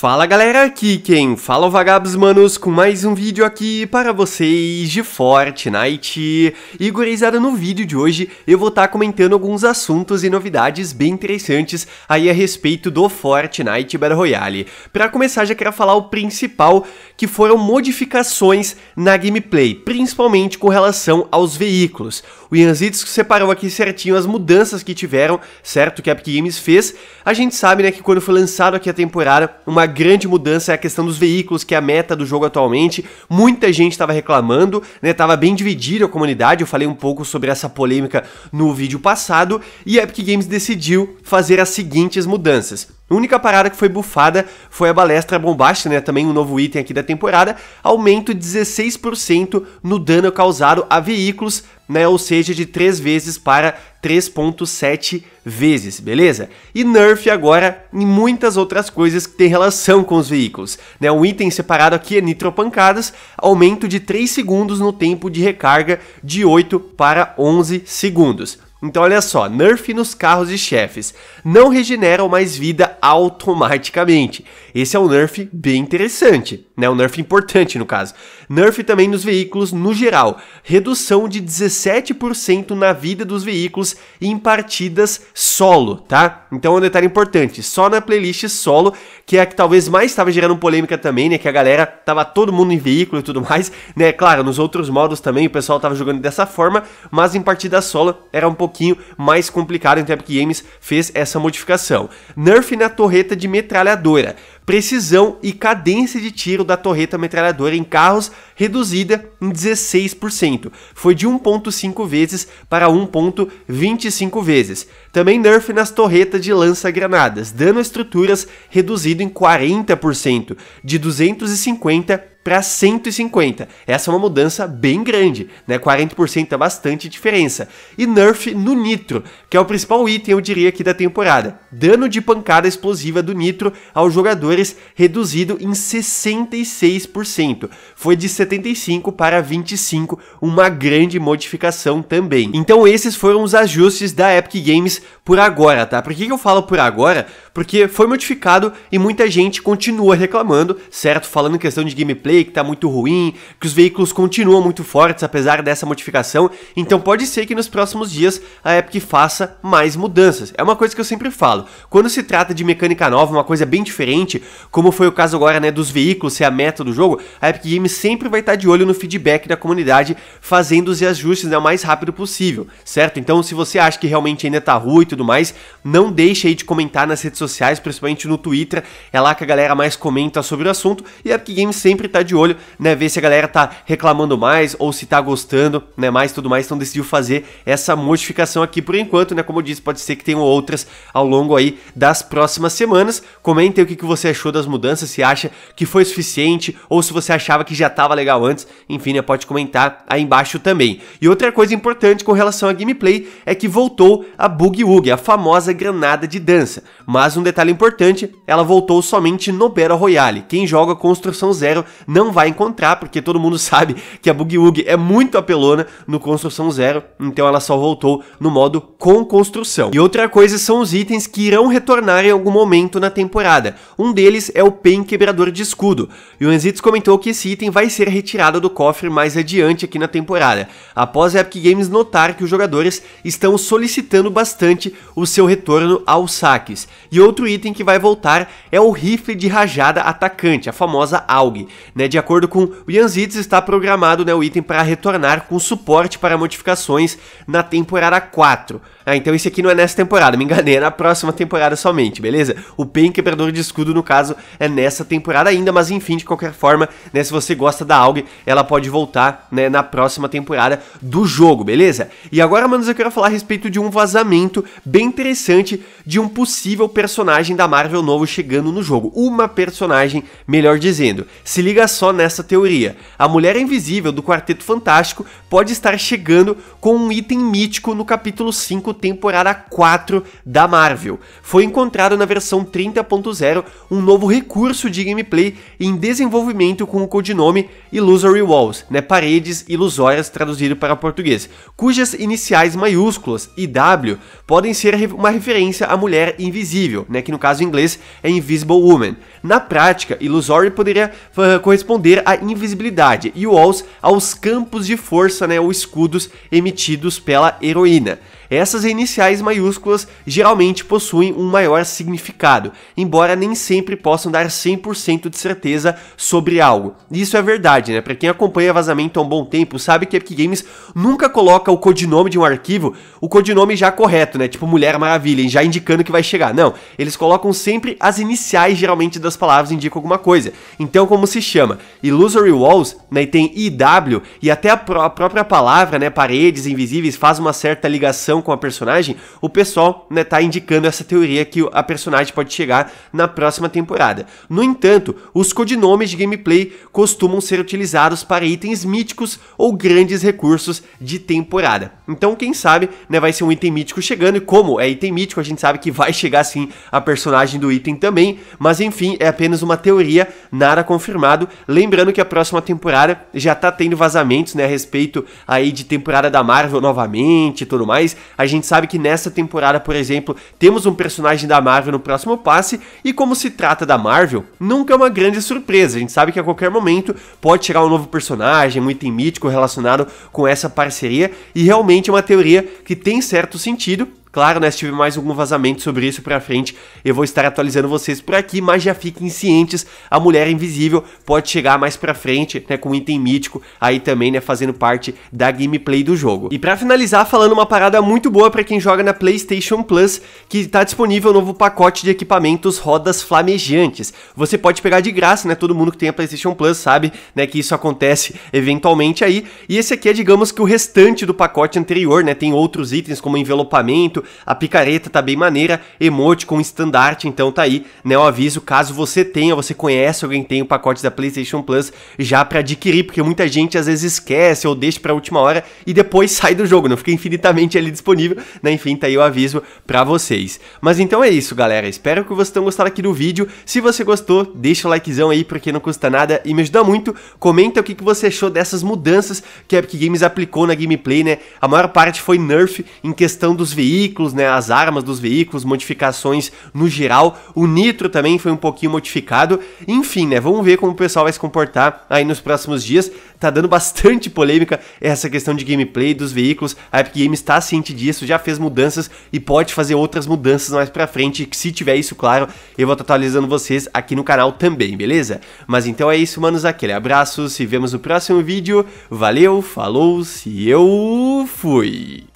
Fala galera, aqui quem fala é o Vagabos Manos com mais um vídeo aqui para vocês de Fortnite. E gurizada, no vídeo de hoje eu vou estar tá comentando alguns assuntos e novidades bem interessantes aí a respeito do Fortnite Battle Royale. Para começar já quero falar o principal, que foram modificações na gameplay, principalmente com relação aos veículos. O Ianzitsu separou aqui certinho as mudanças que tiveram, certo, que a Epic Games fez. A gente sabe né, que quando foi lançado aqui a temporada, uma grande mudança é a questão dos veículos, que é a meta do jogo atualmente. Muita gente estava reclamando, né? Tava bem dividida a comunidade. Eu falei um pouco sobre essa polêmica no vídeo passado. E a Epic Games decidiu fazer as seguintes mudanças. A única parada que foi bufada foi a balestra bombástica, né? Também um novo item aqui da temporada. Aumento 16% no dano causado a veículos né? Ou seja, de 3 vezes para 3.7 vezes, beleza? E nerf agora em muitas outras coisas que tem relação com os veículos, né? Um item separado aqui é nitropancadas, aumento de 3 segundos no tempo de recarga de 8 para 11 segundos. Então olha só, nerf nos carros de chefes. Não regeneram mais vida automaticamente. Esse é um nerf bem interessante, né? Um nerf importante no caso. Nerf também nos veículos no geral. Redução de 17% na vida dos veículos em partidas solo, tá? Então um detalhe importante, só na playlist solo, que é a que talvez mais estava gerando polêmica também, né? Que a galera tava todo mundo em veículo e tudo mais, né? Claro, nos outros modos também o pessoal tava jogando dessa forma, mas em partida solo era um pouco pouquinho mais complicado, então a Epic Games fez essa modificação. Nerf na torreta de metralhadora precisão e cadência de tiro da torreta metralhadora em carros reduzida em 16%, foi de 1.5 vezes para 1.25 vezes. Também nerf nas torretas de lança-granadas, dano a estruturas reduzido em 40%, de 250 para 150. Essa é uma mudança bem grande, né? 40% é bastante diferença. E nerf no nitro, que é o principal item, eu diria, aqui da temporada. Dano de pancada explosiva do nitro ao jogador dólares, reduzido em 66%. Foi de 75 para 25, uma grande modificação também. Então esses foram os ajustes da Epic Games por agora, tá? Por que eu falo por agora? porque foi modificado e muita gente continua reclamando, certo? Falando em questão de gameplay, que tá muito ruim, que os veículos continuam muito fortes apesar dessa modificação, então pode ser que nos próximos dias a Epic faça mais mudanças. É uma coisa que eu sempre falo, quando se trata de mecânica nova, uma coisa bem diferente, como foi o caso agora, né, dos veículos ser a meta do jogo, a Epic Games sempre vai estar tá de olho no feedback da comunidade, fazendo os ajustes né, o mais rápido possível, certo? Então se você acha que realmente ainda tá ruim e tudo mais, não deixe aí de comentar nas redes sociais, principalmente no Twitter. É lá que a galera mais comenta sobre o assunto e a é Epic Games sempre tá de olho, né? Ver se a galera tá reclamando mais ou se tá gostando, né? Mais tudo mais. Então decidiu fazer essa modificação aqui por enquanto, né? Como eu disse, pode ser que tenham outras ao longo aí das próximas semanas. Comentem o que, que você achou das mudanças, se acha que foi suficiente ou se você achava que já estava legal antes. Enfim, né? Pode comentar aí embaixo também. E outra coisa importante com relação à gameplay é que voltou a Boogie Woogie, a famosa granada de dança. Mas mas um detalhe importante, ela voltou somente no Battle Royale. Quem joga Construção Zero não vai encontrar, porque todo mundo sabe que a Boogie Woogie é muito apelona no Construção Zero, então ela só voltou no modo com construção. E outra coisa são os itens que irão retornar em algum momento na temporada. Um deles é o Pen Quebrador de Escudo, e o Enzitos comentou que esse item vai ser retirado do cofre mais adiante aqui na temporada, após a Epic Games notar que os jogadores estão solicitando bastante o seu retorno aos saques. E outro item que vai voltar é o rifle de rajada atacante, a famosa AUG. Né? De acordo com o Yanzitz, está programado né, o item para retornar com suporte para modificações na temporada 4. Ah, então esse aqui não é nessa temporada, me enganei, é na próxima temporada somente, beleza? O Pen Quebrador de Escudo, no caso, é nessa temporada ainda, mas enfim, de qualquer forma, né, se você gosta da AUG, ela pode voltar né, na próxima temporada do jogo, beleza? E agora, manos, eu quero falar a respeito de um vazamento bem interessante de um possível personagem personagem da Marvel novo chegando no jogo. Uma personagem, melhor dizendo. Se liga só nessa teoria. A Mulher Invisível do Quarteto Fantástico pode estar chegando com um item mítico no capítulo 5, temporada 4 da Marvel. Foi encontrado na versão 30.0 um novo recurso de gameplay em desenvolvimento com o codinome Illusory Walls, né, paredes ilusórias traduzido para português, cujas iniciais maiúsculas e W podem ser uma referência à Mulher Invisível Invisível, né, que no caso em inglês é Invisible Woman. Na prática, Illusory poderia uh, corresponder à invisibilidade e Walls aos campos de força, né, ou escudos emitidos pela heroína essas iniciais maiúsculas geralmente possuem um maior significado, embora nem sempre possam dar 100% de certeza sobre algo. Isso é verdade, né? Para quem acompanha vazamento há um bom tempo, sabe que Epic Games nunca coloca o codinome de um arquivo, o codinome já correto, né? Tipo Mulher Maravilha, já indicando que vai chegar. Não, eles colocam sempre as iniciais geralmente das palavras indicam alguma coisa. Então, como se chama? Illusory Walls, né? E tem IW e até a, pró a própria palavra, né? Paredes invisíveis faz uma certa ligação relação com a personagem, o pessoal né, tá indicando essa teoria que a personagem pode chegar na próxima temporada. No entanto, os codinomes de gameplay costumam ser utilizados para itens míticos ou grandes recursos de temporada. Então, quem sabe, né, vai ser um item mítico chegando, e como é item mítico, a gente sabe que vai chegar sim a personagem do item também, mas enfim, é apenas uma teoria, nada confirmado. Lembrando que a próxima temporada já tá tendo vazamentos, né, a respeito aí de temporada da Marvel novamente e tudo mais. A gente sabe que nessa temporada, por exemplo, temos um personagem da Marvel no próximo passe, e como se trata da Marvel, nunca é uma grande surpresa. A gente sabe que a qualquer momento pode chegar um novo personagem, um item mítico relacionado com essa parceria, e realmente é uma teoria que tem certo sentido, Claro, né, se tiver mais algum vazamento sobre isso pra frente, eu vou estar atualizando vocês por aqui, mas já fiquem cientes, a Mulher Invisível pode chegar mais pra frente, né, com um item mítico aí também, né, fazendo parte da gameplay do jogo. E pra finalizar, falando uma parada muito boa pra quem joga na PlayStation Plus, que tá disponível o um novo pacote de equipamentos rodas flamejantes. Você pode pegar de graça, né, todo mundo que tem a PlayStation Plus sabe, né, que isso acontece eventualmente aí, e esse aqui é, digamos que o restante do pacote anterior, né, tem outros itens como envelopamento, muito. A picareta tá bem maneira, emote com estandarte, então tá aí, né, o aviso, caso você tenha, você conhece alguém tem o pacote da PlayStation Plus já para adquirir, porque muita gente às vezes esquece ou deixa para última hora e depois sai do jogo, não fica infinitamente ali disponível, né? Enfim, tá aí o aviso para vocês. Mas então é isso, galera. Espero que vocês tenham gostado aqui do vídeo. Se você gostou, deixa o likezão aí porque não custa nada e me ajuda muito. Comenta o que, que você achou dessas mudanças que a Epic Games aplicou na gameplay, né? A maior parte foi nerf em questão dos veículos veículos, né, as armas dos veículos, modificações no geral. O Nitro também foi um pouquinho modificado. Enfim, né, vamos ver como o pessoal vai se comportar aí nos próximos dias. Tá dando bastante polêmica essa questão de gameplay dos veículos. A Epic Games está ciente disso, já fez mudanças e pode fazer outras mudanças mais pra frente. Se tiver isso claro, eu vou estar atualizando vocês aqui no canal também, beleza? Mas então é isso, manos. Aquele abraço, se vemos no próximo vídeo. Valeu, falou, se eu fui!